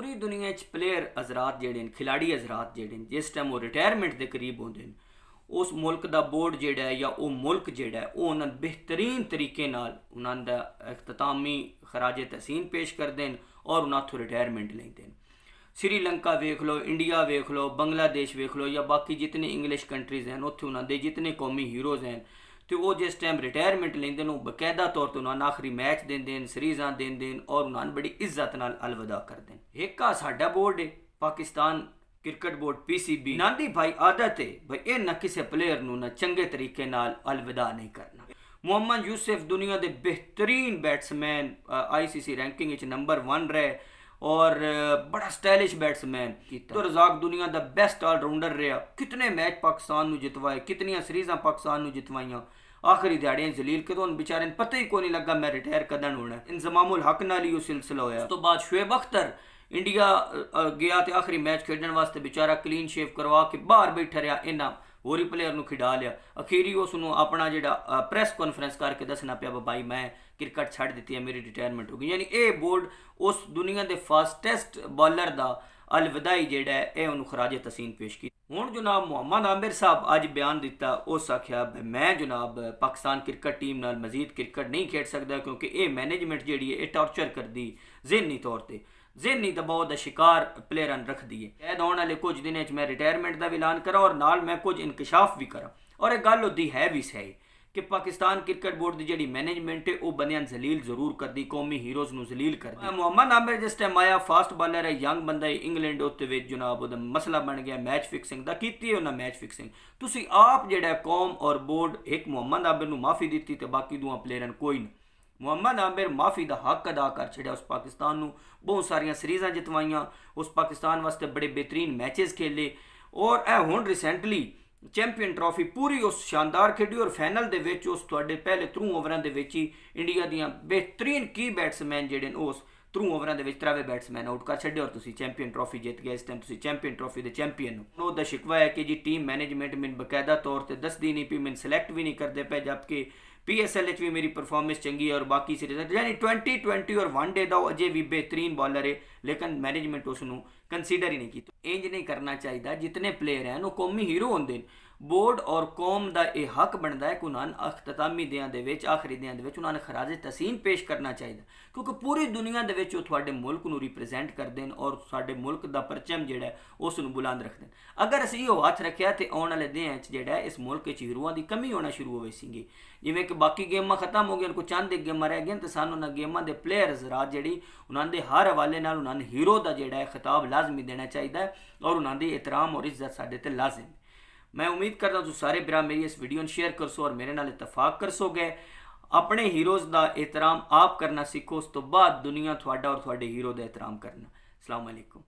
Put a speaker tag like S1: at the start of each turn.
S1: पूरी दुनिया च प्लेयर हजरात जेह्ड़े खिलाड़ी हजरात जेह्ड़े जिस टाइम वो रिटायरमेंट के करीब होंदे न उस मुल्क का बोर्ड जेह्ड़ा ऐ जां मुल्क जेह्ड़ा ऐ बेहतरीन तरीके नाल अख्तामी खराज तहसीन पेश करते न और उन्हां थू रिटायरमेंट लेंगे श्रीलंका वेख लो इंडिया वेख लो बांग्लादेश वेख लो या बाकी जितने इंग्लिश कंट्रीज हैं उत्थे उन्होंने जितने कौमी हीरोज़ हैं तो ਉਹ ਜਿਸ ਟਾਈਮ ਰਿਟਾਇਰਮੈਂਟ ਲੈਂਦੇ ਨੇ ਉਹ ਬਕਾਇਦਾ ਤੌਰ ਤੇ ਉਹਨਾਂ ਨੂੰ देन ਮੈਚ ਦਿੰਦੇ ਨੇ ਸੀਰੀਜ਼ਾਂ ਦਿੰਦੇ ਨੇ ਔਰ ਉਹਨਾਂ ਨੂੰ ਬੜੀ ਇੱਜ਼ਤ ਨਾਲ ਅਲਵਿਦਾ ਕਰਦੇ ਨੇ ਇੱਕਾ ਸਾਡਾ ਬੋਰਡ ਹੈ ਪਾਕਿਸਤਾਨ क्रिकेट बोर्ड पीसीबी नांदी भाई आदत है भाई ये ना किसी प्लेयर ना चंगे तरीके अलविदा नहीं करना मुहम्मद यूसुफ दुनिया के बेहतरीन batsman I ICC ranking number one रहे और बड़ा स्टाइलिश बैट्समैन तो रजाक दुनिया का बेस्ट ऑलराउंडर रहा कितने मैच पाकिस्तान जितवाए कितनिया सीरीजा पाकिस्तान जितवाइया आखिरी ध्याड़े जलील के तो उन बेचारे पता ही को नहीं लगा मैं रिटायर कदन होना इंजमामुल हक नाल ही सिलसिला होया तो बाद शुएब अख्तर इंडिया गया तो आखिरी मैच खेडन वास्ते बेचारा क्लीन शेव करवा के बाहर बैठा रहा इन्ना ਹੋਰੀ प्लेयर ਨੂੰ ਖਿਡਾ ਲਿਆ ਅਖੀਰੀ ਉਸ ਨੂੰ ਆਪਣਾ ਜਿਹੜਾ ਪ੍ਰੈਸ ਕਾਨਫਰੰਸ ਕਰਕੇ ਦੱਸਣਾ ਪਿਆ ਬਾਈ ਮੈਂ ਕ੍ਰਿਕਟ ਛੱਡ ਦਿੱਤੀ ਹੈ ਮੇਰੀ ਰਿਟਾਇਰਮੈਂਟ ਹੋ ਗਈ ਯਾਨੀ ਇਹ ਬੋਰਡ ਉਸ ਦੁਨੀਆ ਦੇ ਫਾਸਟੈਸਟ ਬੌਲਰ ਦਾ ਅਲਵਦਾਈ ਜਿਹੜਾ ਇਹ ਉਹਨੂੰ ਖਰਾਜ ਤਸੀਨ ਪੇਸ਼ ਕੀਤੀ ਹੁਣ ਜਨਾਬ ਮੁਹੰਮਦ ਆਮਿਰ ਸਾਹਿਬ ਅੱਜ ਬਿਆਨ ਦਿੱਤਾ ਉਸ ਆਖਿਆ ਮੈਂ ਜਨਾਬ ਪਾਕਿਸਤਾਨ ਕ੍ਰਿਕਟ ਟੀਮ ਨਾਲ ਮਜ਼ੀਦ ਕ੍ਰਿਕਟ ਨਹੀਂ ਖੇਡ ਸਕਦਾ ਕਿਉਂਕਿ ਇਹ ਮੈਨੇਜਮੈਂਟ ਜਿਹੜੀ ਹੈ ਇਹ ਟੌਰਚਰ ਕਰਦੀ ਜ਼ਿਹਨੀ ਤੌਰ ਤੇ ਜ਼ਿਹਨੀ ਦਬਾਅ ਦਾ ਸ਼ਿਕਾਰ ਪਲੇਅਰਾਂ ਰੱਖਦੀ ਹੈ ਸ਼ਾਇਦ ਆਉਣ ਵਾਲੇ ਕੁਝ ਦਿਨਾਂ 'ਚ ਮੈਂ ਰਿਟਾਇਰਮੈਂਟ ਦਾ ਐਲਾਨ ਕਰਾਂ ਔਰ ਨਾਲ ਮੈਂ ਕੁਝ ਇਨਕਸ਼ਾਫ ਵੀ ਕਰਾਂ ਔਰ ਇਹ ਗੱਲ ਉਹਦੀ ਹੈ ਵੀ ਸਹੀ ਕਿ ਪਾਕਿਸਤਾਨ ਕ੍ਰਿਕਟ ਬੋਰਡ ਦੀ ਜਿਹੜੀ ਮੈਨੇਜਮੈਂਟ ਹੈ ਉਹ ਬੰਦਿਆਂ ਜ਼ਲੀਲ ਜ਼ਰੂਰ ਕਰਦੀ ਕੌਮੀ ਹੀਰੋਜ਼ ਨੂੰ ਜ਼ਲੀਲ ਕਰਦੀ ਮੁਹੰਮਦ ਆਮਿਰ ਜਿਸ ਟਾਈਮ ਆਇਆ ਫਾਸਟ ਬਾਲਰ ਹੈ ਯੰਗ ਬੰਦਾ ਹੈ ਇੰਗਲੈਂਡ ਉੱਤੇ ਵਿੱਚ ਜਨਾਬ ਉਹਦਾ ਮਸਲਾ ਬਣ ਗਿਆ ਮੈਚ ਫਿਕਸਿੰਗ ਦਾ ਕੀਤੀ ਉਹਨਾਂ ਮੈਚ ਫਿਕਸਿੰਗ ਤੁਸੀਂ ਆਪ ਜਿਹੜਾ ਕੌਮ ਔਰ ਬੋਰਡ ਇੱਕ ਮੁਹੰਮਦ ਆਮਿਰ ਨੂੰ ਮਾਫੀ ਦਿੱਤੀ ਤੇ ਬਾਕੀ ਦੂਆ ਪਲੇਅਰਾਂ ਨੂੰ ਕੋਈ ਨਾ ਮੁਹੰਮਦ ਆਮਿਰ ਮਾਫੀ ਦਾ ਹੱਕ ਅਦਾ ਕਰ ਛੜਿਆ ਉਸ ਪਾਕਿਸਤਾਨ ਨੂੰ ਬਹੁਤ ਸਾਰੀਆਂ ਸੀਰੀਜ਼ਾਂ ਜਿਤਵਾਈਆਂ ਉਸ ਪਾਕਿਸਤਾਨ ਵਾਸਤੇ ਬੜੇ ਬਿਹਤਰੀਨ ਮੈਚਸ ਖੇਲੇ ਔਰ ਇਹ ਹੁਣ ਰੀਸੈਂਟਲੀ ਚੈਂਪੀਅਨ ਟਰਾਫੀ ਪੂਰੀ ਉਸ ਸ਼ਾਨਦਾਰ ਖੇਡੀ ਔਰ ਫਾਈਨਲ ਦੇ ਵਿੱਚ ਉਸ ਤੁਹਾਡੇ ਪਹਿਲੇ ਥਰੂ ਓਵਰਾਂ ਦੇ ਵਿੱਚ ਹੀ ਇੰਡੀਆ ਦੀਆਂ ਬਿਹਤਰੀਨ ਕੀ ਬੈਟਸਮੈਨ ਜਿਹੜੇ ਨੇ ਉਸ ਥਰੂ ਓਵਰਾਂ ਦੇ ਵਿੱਚ ਤਰਾਵੇ ਬੈਟਸਮੈਨ ਆਊਟ ਕਰ ਛੱਡੇ ਔਰ ਤੁਸੀਂ ਚੈਂਪੀਅਨ ਟਰਾਫੀ ਜਿੱਤ ਗਏ ਇਸ ਟਾਈਮ ਤੁਸੀਂ ਚੈਂਪੀਅਨ ਟਰਾਫੀ ਦੇ ਚੈਂਪੀਅਨ ਹੋ ਦਾ ਸ਼ਿਕਵਾ ਹੈ ਕਿ ਜੀ ਟੀਮ ਮੈਨੇਜਮੈਂਟ ਮੈਨ ਬਕਾਇਦਾ ਤੌਰ ਤੇ ਦੱਸਦੀ ਨਹੀਂ ਪੀ ਮੈਨ ਸਿਲੈਕਟ ਵੀ ਨਹੀਂ ਕਰਦੇ ਪਏ ਜਦਕਿ पीएसएलएच में मेरी परफॉर्मेंस चंगी है और बाकी सीरीज यानी ट्वेंटी ट्वेंटी और वनडे का अजय भी बेहतरीन बॉलर है लेकिन मैनेजमेंट उसनों कंसीडर ही नहीं की इंज नहीं करना चाहिए जितने प्लेयर हैं वो कौमी हीरो होंगे ने ਬੋਰਡ ਔਰ ਕੌਮ ਦਾ ਇਹ ਹੱਕ ਬਣਦਾ ਹੈ ਕਿ ਉਹਨਾਂ ਨੂੰ ਅਖਤਤਾਮੀ ਦਿਆਂ ਦੇ ਵਿੱਚ ਆਖਰੀ ਦਿਆਂ ਦੇ ਵਿੱਚ ਉਹਨਾਂ ਨੂੰ ਖਰਾਜ ਤਸੀਮ ਪੇਸ਼ ਕਰਨਾ ਚਾਹੀਦਾ ਕਿਉਂਕਿ ਪੂਰੀ ਦੁਨੀਆ ਦੇ ਵਿੱਚ ਉਹ ਤੁਹਾਡੇ ਮੁਲਕ ਨੂੰ ਰਿਪਰੈਜ਼ੈਂਟ ਕਰਦੇ ਨੇ ਔਰ ਸਾਡੇ ਮੁਲਕ ਦਾ ਪਰਚਮ ਜਿਹੜਾ ਉਸ ਨੂੰ ਬੁਲੰਦ ਰੱਖਦੇ ਨੇ ਅਗਰ ਅਸੀਂ ਉਹ ਹੱਥ ਰੱਖਿਆ ਤੇ ਆਉਣ ਵਾਲੇ ਦਿਨਾਂ 'ਚ ਜਿਹੜਾ ਇਸ ਮੁਲਕ 'ਚ ਹੀਰੋਆਂ ਦੀ ਕਮੀ ਹੋਣਾ ਸ਼ੁਰੂ ਹੋਵੇ ਸੀਗੀ ਜਿਵੇਂ ਕਿ ਬਾਕੀ ਗੇਮਾਂ ਖਤਮ ਹੋ ਗਈਆਂ ਕੁਝ ਚੰਦ ਦੇ ਗੇਮਾਂ ਰਹਿ ਗਈਆਂ ਤੇ ਸਾਨੂੰ ਉਹਨਾਂ ਗੇਮਾਂ ਦੇ ਪਲੇਅਰਸ ਰਾਜ ਜਿਹੜੀ ਉਹਨਾਂ ਦੇ ਹਰ ਹਵਾਲੇ ਨਾਲ ਉਹਨਾਂ ਨੂੰ ਹੀਰੋ ਦਾ ਜਿਹੜਾ ਹੈ ਖਿਤਾਬ ਲਾਜ਼ਮੀ ਦੇਣਾ ਚਾਹੀਦਾ ਹੈ ਔਰ ਉਹਨਾਂ ਦੀ ਇਤਰਾਮ ਔਰ ਇੱਜ਼ਤ ਸਾਡੇ ਤੇ ਲਾਜ਼ਮ मैं उम्मीद करता हूँ सारे भ्रा मेरी इस वीडियो शेयर कर सो और मेरे नाल इतफाक कर सोगे अपने हीरोज़ का एहतराम आप करना सीखो उस तो बाद दुनिया थोड़ा और थोड़े हीरो का एहतराम करना अलैक्म